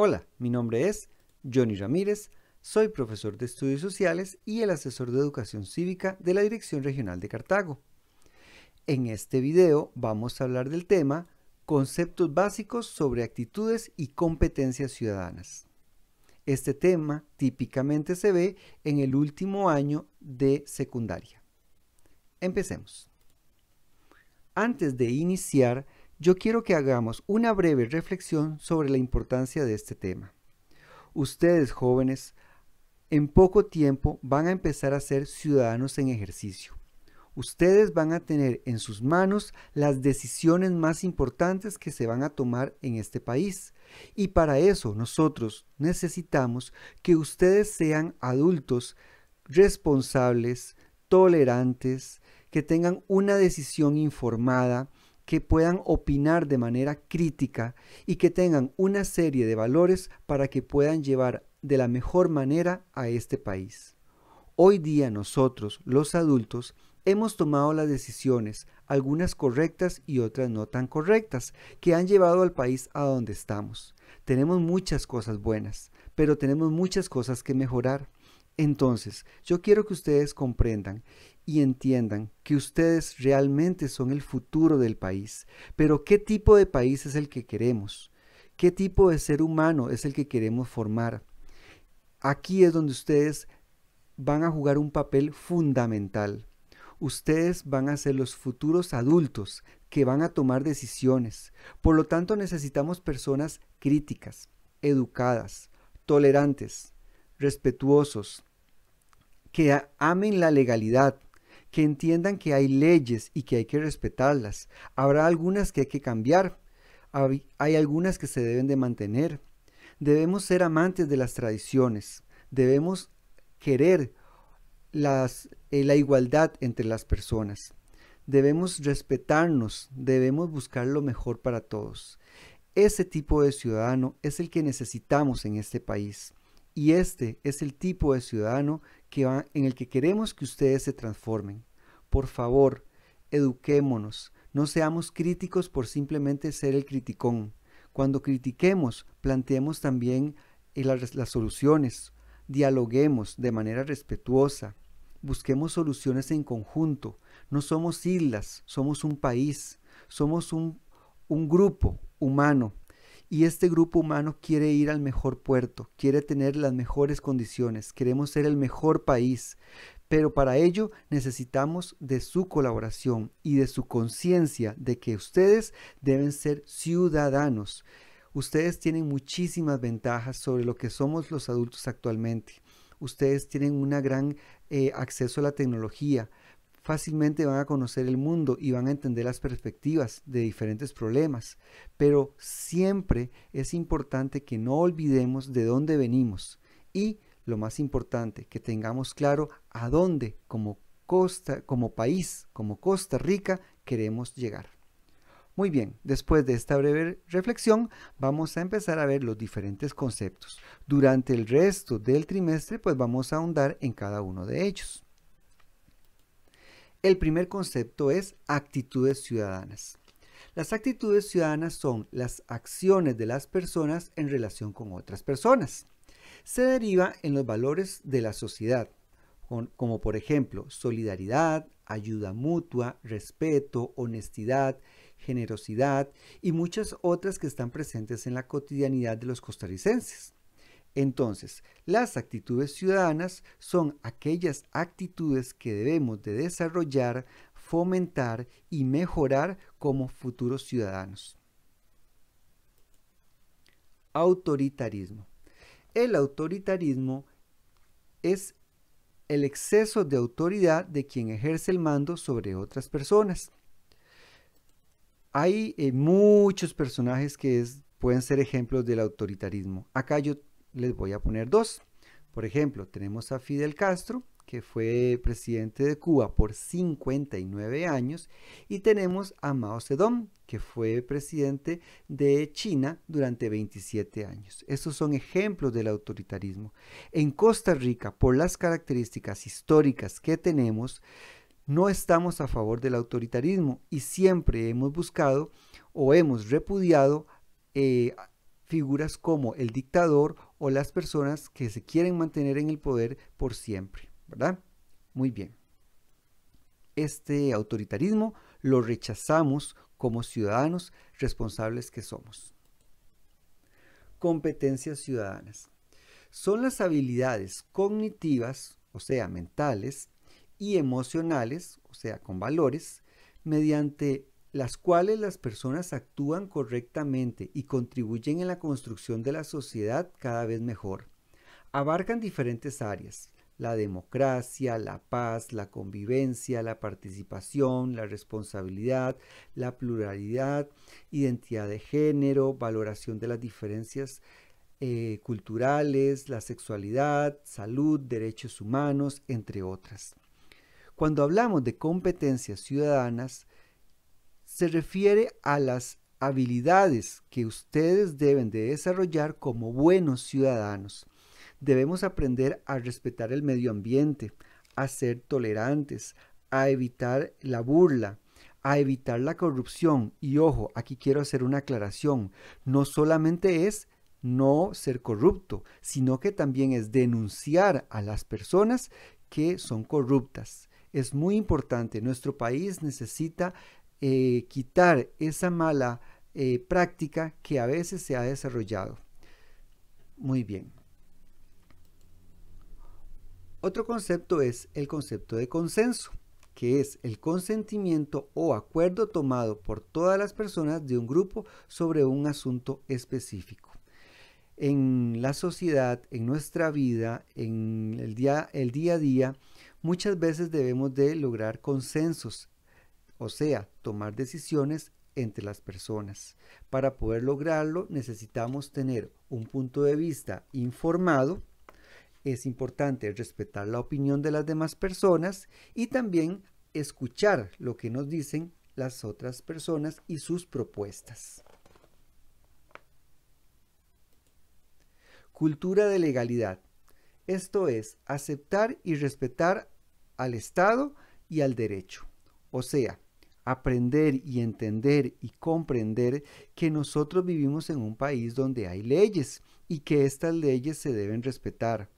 Hola, mi nombre es Johnny Ramírez, soy profesor de estudios sociales y el asesor de educación cívica de la Dirección Regional de Cartago. En este video vamos a hablar del tema Conceptos básicos sobre actitudes y competencias ciudadanas. Este tema típicamente se ve en el último año de secundaria. Empecemos. Antes de iniciar, yo quiero que hagamos una breve reflexión sobre la importancia de este tema. Ustedes jóvenes, en poco tiempo van a empezar a ser ciudadanos en ejercicio. Ustedes van a tener en sus manos las decisiones más importantes que se van a tomar en este país. Y para eso nosotros necesitamos que ustedes sean adultos responsables, tolerantes, que tengan una decisión informada, que puedan opinar de manera crítica y que tengan una serie de valores para que puedan llevar de la mejor manera a este país. Hoy día nosotros, los adultos, hemos tomado las decisiones, algunas correctas y otras no tan correctas, que han llevado al país a donde estamos. Tenemos muchas cosas buenas, pero tenemos muchas cosas que mejorar. Entonces, yo quiero que ustedes comprendan y entiendan que ustedes realmente son el futuro del país. Pero ¿qué tipo de país es el que queremos? ¿Qué tipo de ser humano es el que queremos formar? Aquí es donde ustedes van a jugar un papel fundamental. Ustedes van a ser los futuros adultos que van a tomar decisiones. Por lo tanto, necesitamos personas críticas, educadas, tolerantes, respetuosos, que amen la legalidad, que entiendan que hay leyes y que hay que respetarlas. Habrá algunas que hay que cambiar, hay algunas que se deben de mantener. Debemos ser amantes de las tradiciones, debemos querer eh, la igualdad entre las personas. Debemos respetarnos, debemos buscar lo mejor para todos. Ese tipo de ciudadano es el que necesitamos en este país y este es el tipo de ciudadano en el que queremos que ustedes se transformen. Por favor, eduquémonos, no seamos críticos por simplemente ser el criticón. Cuando critiquemos, planteemos también eh, las, soluciones, dialoguemos de manera respetuosa, busquemos soluciones en conjunto. No somos islas, somos un país, somos un grupo humano y este grupo humano quiere ir al mejor puerto, quiere tener las mejores condiciones, queremos ser el mejor país. Pero para ello necesitamos de su colaboración y de su conciencia de que ustedes deben ser ciudadanos. Ustedes tienen muchísimas ventajas sobre lo que somos los adultos actualmente. Ustedes tienen un gran eh, acceso a la tecnología, fácilmente van a conocer el mundo y van a entender las perspectivas de diferentes problemas. Pero siempre es importante que no olvidemos de dónde venimos y, lo más importante, que tengamos claro a dónde como, costa, como país, como Costa Rica, queremos llegar. Muy bien, después de esta breve reflexión vamos a empezar a ver los diferentes conceptos. Durante el resto del trimestre pues vamos a ahondar en cada uno de ellos. El primer concepto es actitudes ciudadanas. Las actitudes ciudadanas son las acciones de las personas en relación con otras personas. Se deriva en los valores de la sociedad, como por ejemplo solidaridad, ayuda mutua, respeto, honestidad, generosidad y muchas otras que están presentes en la cotidianidad de los costarricenses. Entonces, las actitudes ciudadanas son aquellas actitudes que debemos de desarrollar, fomentar y mejorar como futuros ciudadanos. Autoritarismo. El autoritarismo es el exceso de autoridad de quien ejerce el mando sobre otras personas. Hay eh, muchos personajes que pueden ser ejemplos del autoritarismo. Acá yo les voy a poner dos. Por ejemplo, tenemos a Fidel Castro, que fue presidente de Cuba por 59 años, y tenemos a Mao Zedong, que fue presidente de China durante 27 años. Estos son ejemplos del autoritarismo. En Costa Rica, por las características históricas que tenemos, no estamos a favor del autoritarismo y siempre hemos buscado o hemos repudiado eh, figuras como el dictador o las personas que se quieren mantener en el poder por siempre, ¿verdad? Muy bien. Este autoritarismo lo rechazamos como ciudadanos responsables que somos. Competencias ciudadanas. Son las habilidades cognitivas, o sea, mentales, y emocionales, o sea, con valores, mediante las cuales las personas actúan correctamente y contribuyen en la construcción de la sociedad cada vez mejor. Abarcan diferentes áreas, la democracia, la paz, la convivencia, la participación, la responsabilidad, la pluralidad, identidad de género, valoración de las diferencias eh, culturales, la sexualidad, salud, derechos humanos, entre otras. Cuando hablamos de competencias ciudadanas, se refiere a las habilidades que ustedes deben de desarrollar como buenos ciudadanos. Debemos aprender a respetar el medio ambiente, a ser tolerantes, a evitar la burla, a evitar la corrupción. Y ojo, aquí quiero hacer una aclaración. No solamente es no ser corrupto, sino que también es denunciar a las personas que son corruptas. Es muy importante, nuestro país necesita eh, quitar esa mala eh, práctica que a veces se ha desarrollado. Muy bien. Otro concepto es el concepto de consenso, que es el consentimiento o acuerdo tomado por todas las personas de un grupo sobre un asunto específico. En la sociedad, en nuestra vida, en el día, el día a día, muchas veces debemos de lograr consensos o sea, tomar decisiones entre las personas. Para poder lograrlo necesitamos tener un punto de vista informado, es importante respetar la opinión de las demás personas y también escuchar lo que nos dicen las otras personas y sus propuestas. Cultura de legalidad. Esto es aceptar y respetar al Estado y al derecho. O sea, aprender y entender y comprender que nosotros vivimos en un país donde hay leyes y que estas leyes se deben respetar.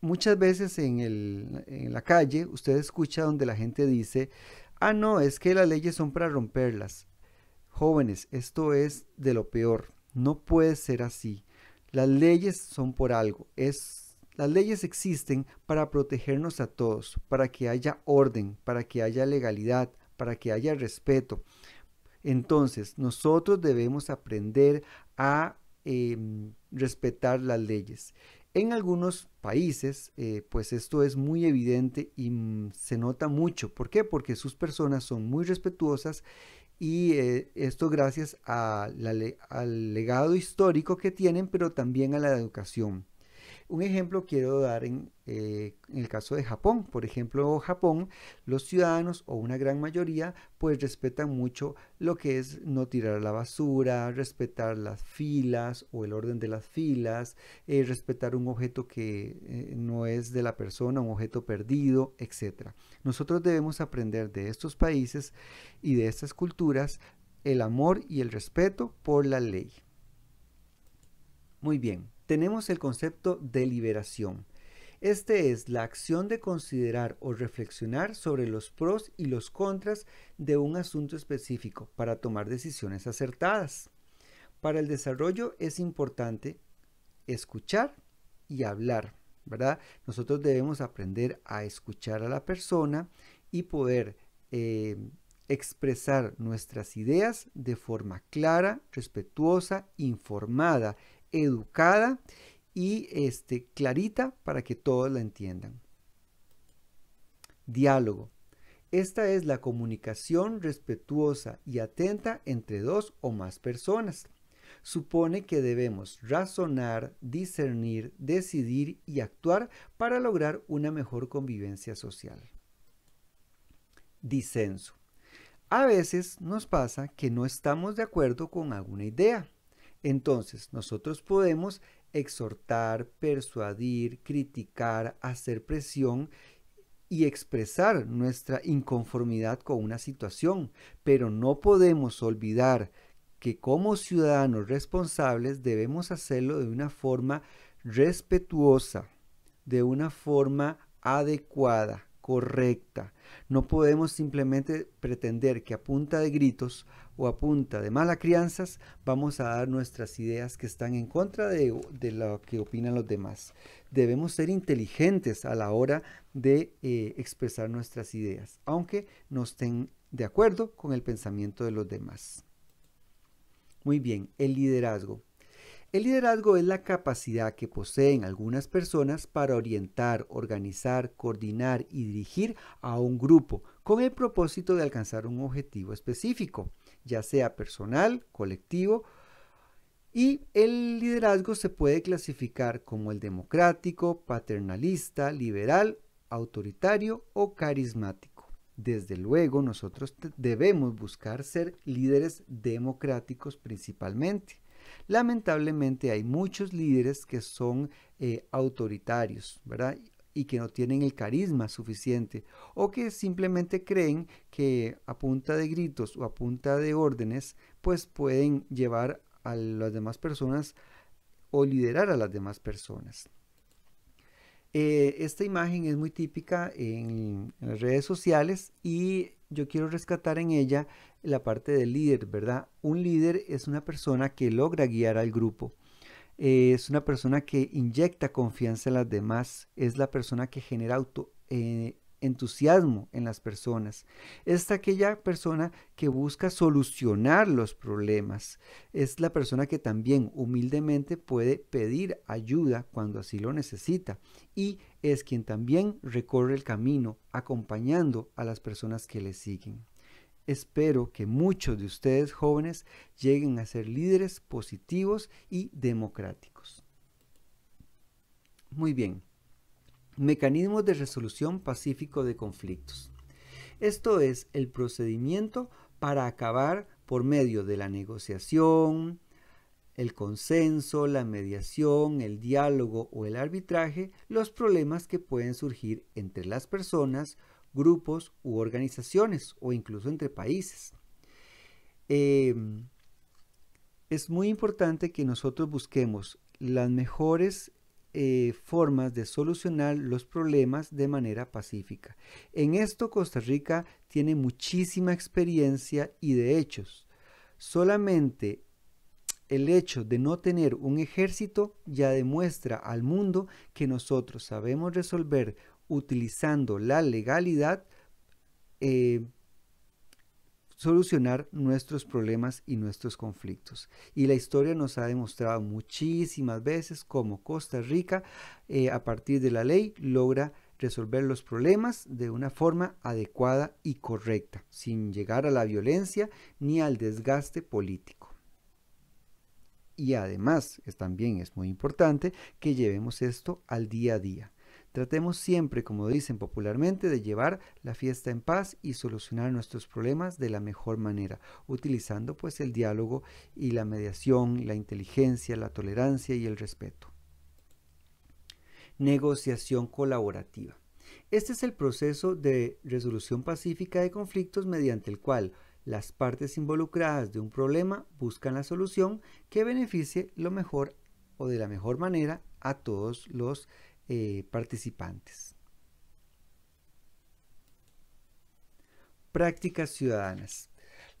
Muchas veces en, la calle usted escucha donde la gente dice, ah, no, es que las leyes son para romperlas. Jóvenes, esto es de lo peor. No puede ser así. Las leyes son por algo. Es, las leyes existen para protegernos a todos, para que haya orden, para que haya legalidad, para que haya respeto. Entonces, nosotros debemos aprender a em, respetar las leyes. En algunos países, eh, pues esto es muy evidente y mm, se nota mucho. ¿Por qué? Porque sus personas son muy respetuosas y eh, esto gracias al legado histórico que tienen, pero también a la educación. Un ejemplo quiero dar eh, en, el caso de Japón. Por ejemplo, Japón, los ciudadanos o una gran mayoría, pues respetan mucho lo que es no tirar la basura, respetar las filas o el orden de las filas, eh, respetar un objeto que eh, no es de la persona, un objeto perdido, etc. Nosotros debemos aprender de estos países y de estas culturas el amor y el respeto por la ley. Muy bien, tenemos el concepto de liberación. Este es la acción de considerar o reflexionar sobre los pros y los contras de un asunto específico para tomar decisiones acertadas. Para el desarrollo es importante escuchar y hablar, ¿verdad? Nosotros debemos aprender a escuchar a la persona y poder eh, expresar nuestras ideas de forma clara, respetuosa, informada educada y este, clarita para que todos la entiendan. Diálogo. Esta es la comunicación respetuosa y atenta entre dos o más personas. Supone que debemos razonar, discernir, decidir y actuar para lograr una mejor convivencia social. Disenso. A veces nos pasa que no estamos de acuerdo con alguna idea entonces, nosotros podemos exhortar, persuadir, criticar, hacer presión y expresar nuestra inconformidad con una situación, pero no podemos olvidar que como ciudadanos responsables debemos hacerlo de una forma respetuosa, de una forma adecuada, correcta. No podemos simplemente pretender que a punta de gritos o a punta de malas crianzas vamos a dar nuestras ideas que están en contra de, de, lo que opinan los demás. Debemos ser inteligentes a la hora de eh, expresar nuestras ideas, aunque no estén de acuerdo con el pensamiento de los demás. Muy bien, el liderazgo. El liderazgo es la capacidad que poseen algunas personas para orientar, organizar, coordinar y dirigir a un grupo con el propósito de alcanzar un objetivo específico, ya sea personal, colectivo, y el liderazgo se puede clasificar como el democrático, paternalista, liberal, autoritario o carismático. Desde luego nosotros debemos buscar ser líderes democráticos principalmente. Lamentablemente hay muchos líderes que son eh, autoritarios, y que no tienen el carisma suficiente o que simplemente creen que a punta de gritos o a punta de órdenes pues pueden llevar a las demás personas o liderar a las demás personas. Eh, esta imagen es muy típica en, en, las redes sociales y yo quiero rescatar en ella la parte del líder, ¿verdad? Un líder es una persona que logra guiar al grupo. Eh, es una persona que inyecta confianza en las demás. Es la persona que genera auto, eh, entusiasmo en las personas. Es aquella persona que busca solucionar los problemas. Es la persona que también humildemente puede pedir ayuda cuando así lo necesita. Y es quien también recorre el camino acompañando a las personas que le siguen. Espero que muchos de ustedes jóvenes lleguen a ser líderes positivos y democráticos. Muy bien. Mecanismos de resolución pacífico de conflictos. Esto es el procedimiento para acabar por medio de la negociación, el consenso, la mediación, el diálogo o el arbitraje los problemas que pueden surgir entre las personas, grupos u organizaciones o incluso entre países. Em, es muy importante que nosotros busquemos las mejores eh, formas de solucionar los problemas de manera pacífica. En esto Costa Rica tiene muchísima experiencia y de hechos. Solamente el hecho de no tener un ejército ya demuestra al mundo que nosotros sabemos resolver utilizando la legalidad eh, solucionar nuestros problemas y nuestros conflictos. Y la historia nos ha demostrado muchísimas veces cómo Costa Rica, eh, a partir de la ley, logra resolver los problemas de una forma adecuada y correcta, sin llegar a la violencia ni al desgaste político. Y además, también es muy importante que llevemos esto al día a día Tratemos siempre, como dicen popularmente, de llevar la fiesta en paz y solucionar nuestros problemas de la mejor manera, utilizando pues el diálogo y la mediación, la inteligencia, la tolerancia y el respeto. Negociación colaborativa. Este es el proceso de resolución pacífica de conflictos mediante el cual las partes involucradas de un problema buscan la solución que beneficie lo mejor o de la mejor manera a todos los eh, participantes. Prácticas ciudadanas.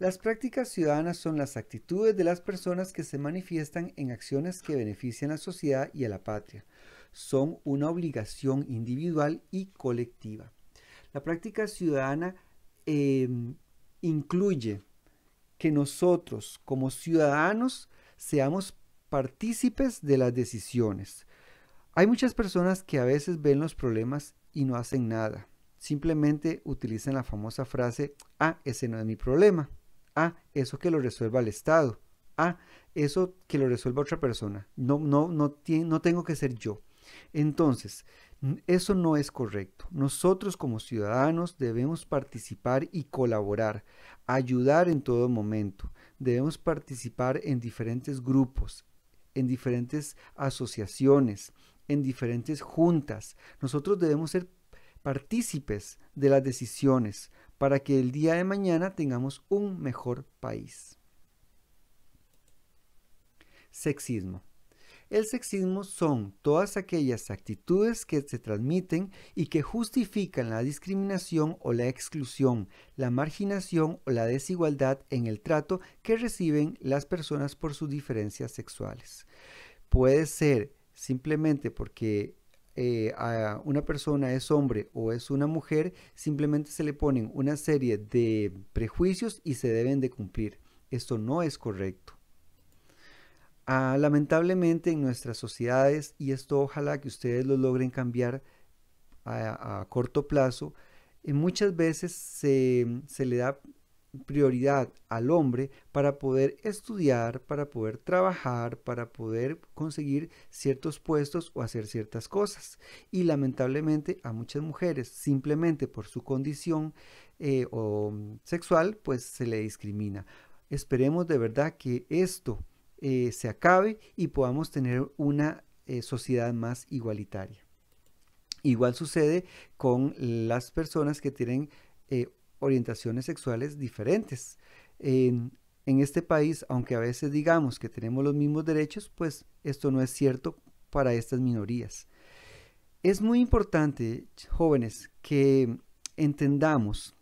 Las prácticas ciudadanas son las actitudes de las personas que se manifiestan en acciones que benefician a la sociedad y a la patria. Son una obligación individual y colectiva. La práctica ciudadana em, incluye que nosotros como ciudadanos seamos partícipes de las decisiones, hay muchas personas que a veces ven los problemas y no hacen nada. Simplemente utilizan la famosa frase, ah, ese no es mi problema. Ah, eso que lo resuelva el Estado. Ah, eso que lo resuelva otra persona. No, no, no, no tengo que ser yo. Entonces, eso no es correcto. Nosotros como ciudadanos debemos participar y colaborar, ayudar en todo momento. Debemos participar en diferentes grupos, en diferentes asociaciones, en diferentes juntas. Nosotros debemos ser partícipes de las decisiones para que el día de mañana tengamos un mejor país. Sexismo. El sexismo son todas aquellas actitudes que se transmiten y que justifican la discriminación o la exclusión, la marginación o la desigualdad en el trato que reciben las personas por sus diferencias sexuales. Puede ser simplemente porque eh, a una persona es hombre o es una mujer, simplemente se le ponen una serie de prejuicios y se deben de cumplir. Esto no es correcto. Ah, lamentablemente en nuestras sociedades, y esto ojalá que ustedes lo logren cambiar a, corto plazo, eh, muchas veces se, se le da prioridad al hombre para poder estudiar, para poder trabajar, para poder conseguir ciertos puestos o hacer ciertas cosas. Y lamentablemente a muchas mujeres, simplemente por su condición eh, o mm, sexual, pues se le discrimina. Esperemos de verdad que esto eh, se acabe y podamos tener una eh, sociedad más igualitaria. Igual sucede con las personas que tienen orientaciones sexuales diferentes. En, este país, aunque a veces digamos que tenemos los mismos derechos, pues esto no es cierto para estas minorías. Es muy importante, jóvenes, que entendamos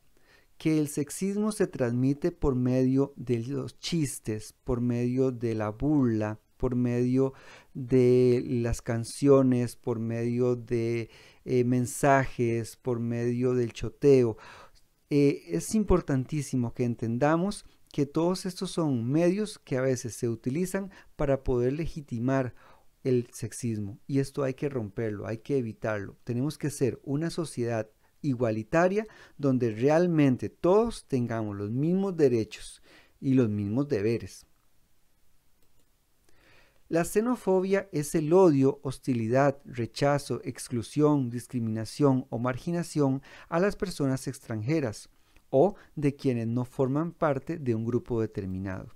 que el sexismo se transmite por medio de los chistes, por medio de la burla, por medio de las canciones, por medio de eh, mensajes, por medio del choteo. Eh, es importantísimo que entendamos que todos estos son medios que a veces se utilizan para poder legitimar el sexismo y esto hay que romperlo, hay que evitarlo. Tenemos que ser una sociedad igualitaria donde realmente todos tengamos los mismos derechos y los mismos deberes. La xenofobia es el odio, hostilidad, rechazo, exclusión, discriminación o marginación a las personas extranjeras o de quienes no forman parte de un grupo determinado.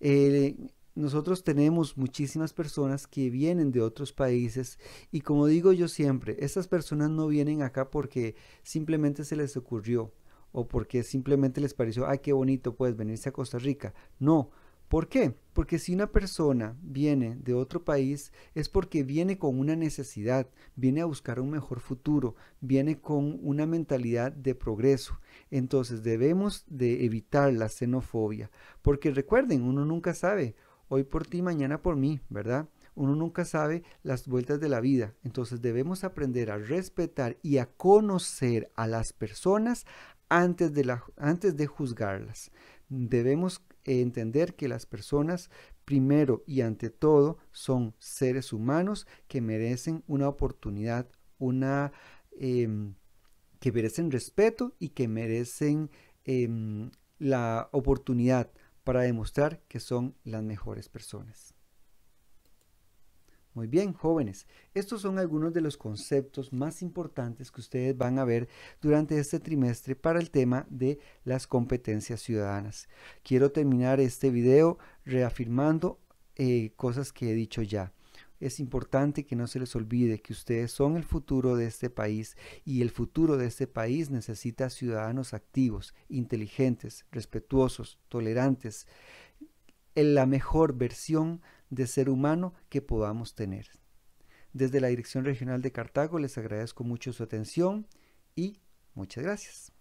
Eh, nosotros tenemos muchísimas personas que vienen de otros países y como digo yo siempre, estas personas no vienen acá porque simplemente se les ocurrió o porque simplemente les pareció, ay, qué bonito, puedes venirse a Costa Rica. No, ¿Por qué? Porque si una persona viene de otro país es porque viene con una necesidad, viene a buscar un mejor futuro, viene con una mentalidad de progreso. Entonces debemos de evitar la xenofobia, porque recuerden, uno nunca sabe, hoy por ti, mañana por mí, ¿verdad? Uno nunca sabe las vueltas de la vida. Entonces debemos aprender a respetar y a conocer a las personas antes de, la, antes de juzgarlas. Debemos e entender que las personas primero y ante todo son seres humanos que merecen una oportunidad, una em, que merecen respeto y que merecen em, la oportunidad para demostrar que son las mejores personas. Muy bien, jóvenes, estos son algunos de los conceptos más importantes que ustedes van a ver durante este trimestre para el tema de las competencias ciudadanas. Quiero terminar este video reafirmando eh, cosas que he dicho ya. Es importante que no se les olvide que ustedes son el futuro de este país y el futuro de este país necesita ciudadanos activos, inteligentes, respetuosos, tolerantes, en la mejor versión de ser humano que podamos tener. Desde la Dirección Regional de Cartago les agradezco mucho su atención y muchas gracias.